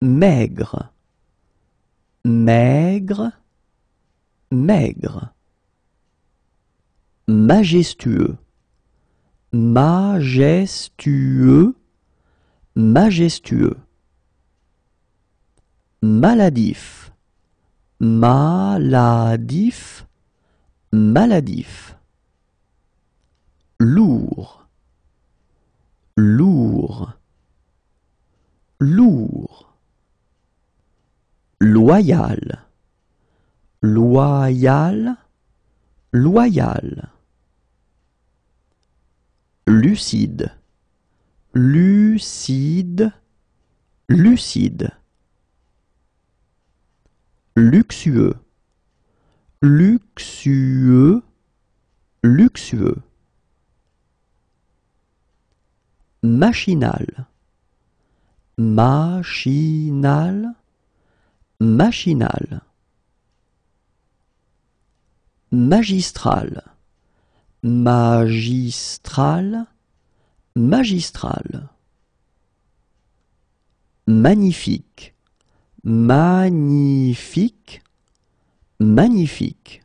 maigre, maigre, maigre. Majestueux, majestueux, majestueux. Maladif, maladif, maladif. Lourd, lourd, lourd loyal, loyal, loyal. Lucide, lucide, lucide. Luxueux, luxueux, luxueux. Machinal, machinal, Machinal Magistral Magistral Magistral Magnifique Magnifique Magnifique